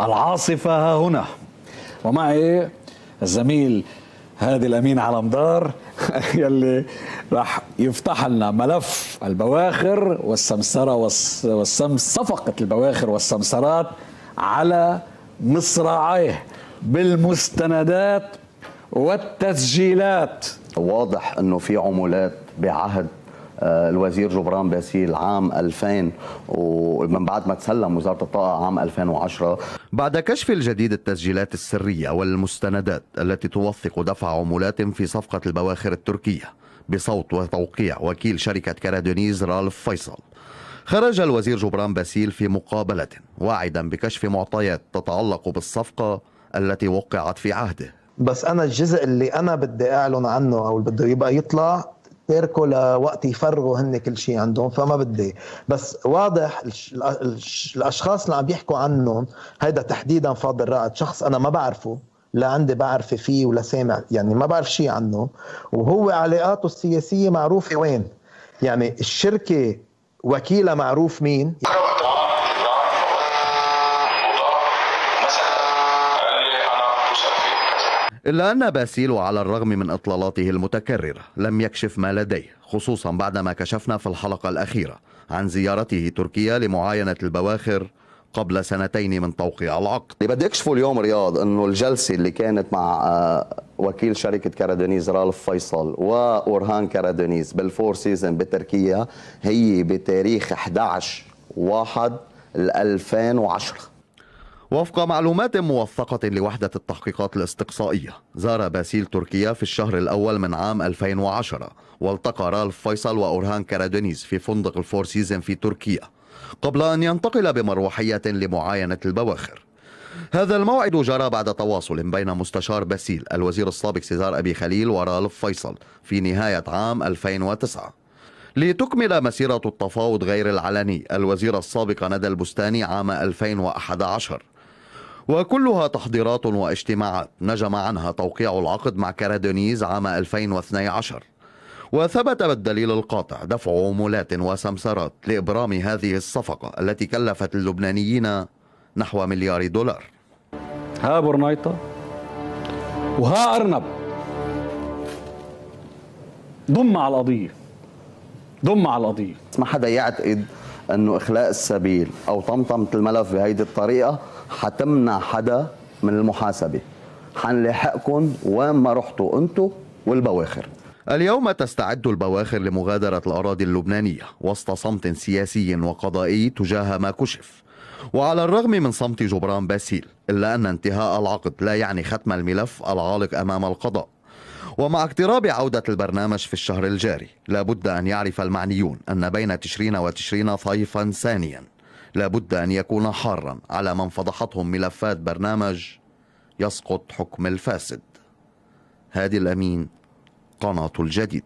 العاصفة ها هنا ومعي الزميل هادي الأمين على مدار يلي راح يفتح لنا ملف البواخر والسمسرة والسم صفقة البواخر والسمسرات على مصراعيه بالمستندات والتسجيلات واضح أنه في عمولات بعهد آه، الوزير جبران باسيل عام 2000 ومن بعد ما تسلم وزاره الطاقه عام 2010 بعد كشف الجديد التسجيلات السرية والمستندات التي توثق دفع عمولات في صفقة البواخر التركية بصوت وتوقيع وكيل شركة كارادونيز رالف فيصل خرج الوزير جبران باسيل في مقابلة واعدا بكشف معطيات تتعلق بالصفقة التي وقعت في عهده بس أنا الجزء اللي أنا بدي أعلن عنه أو اللي بده يبقى يطلع تاركه لوقت يفرغوا هن كل شيء عندهم فما بدي بس واضح الاشخاص اللي عم بيحكوا عنهم هيدا تحديدا فاضل رائد شخص انا ما بعرفه لا عندي بعرف فيه ولا سامع يعني ما بعرف شيء عنه وهو علاقاته السياسيه معروفه وين يعني الشركه وكيلها معروف مين يعني إلا أن باسيل على الرغم من إطلالاته المتكررة لم يكشف ما لديه خصوصا بعدما كشفنا في الحلقة الأخيرة عن زيارته تركيا لمعاينة البواخر قبل سنتين من توقيع العقد اللي بدي اكشفه اليوم رياض انه الجلسه اللي كانت مع آه، وكيل شركه كارادونيز رالف فيصل واورهان كارادونيز بالفور سيزن بتركيا هي بتاريخ 11 1 2010 وفق معلومات موثقة لوحدة التحقيقات الاستقصائية زار باسيل تركيا في الشهر الأول من عام 2010 والتقى رالف فيصل وأورهان كارادونيز في فندق الفور سيزن في تركيا قبل أن ينتقل بمروحية لمعاينة البواخر هذا الموعد جرى بعد تواصل بين مستشار باسيل الوزير السابق سيزار أبي خليل ورالف فيصل في نهاية عام 2009 لتكمل مسيرة التفاوض غير العلني الوزير السابق ندى البستاني عام 2011 وكلها تحضيرات واجتماعات نجم عنها توقيع العقد مع كارادونيز عام 2012 وثبت بالدليل القاطع دفع عمولات وسمسرات لإبرام هذه الصفقة التي كلفت اللبنانيين نحو مليار دولار ها برنيطة وها أرنب ضم على القضية ضم على القضية ما حدا يعتقد انه اخلاء السبيل او طمطمه الملف بهيدي الطريقه حتمنع حدا من المحاسبه حنلاحقكم وين ما رحتوا انتم والبواخر اليوم تستعد البواخر لمغادرة الأراضي اللبنانية وسط صمت سياسي وقضائي تجاه ما كشف وعلى الرغم من صمت جبران باسيل إلا أن انتهاء العقد لا يعني ختم الملف العالق أمام القضاء ومع اقتراب عودة البرنامج في الشهر الجاري لابد أن يعرف المعنيون أن بين تشرين وتشرين صيفا ثانيا لابد أن يكون حارا على من فضحتهم ملفات برنامج يسقط حكم الفاسد هادي الأمين قناة الجديد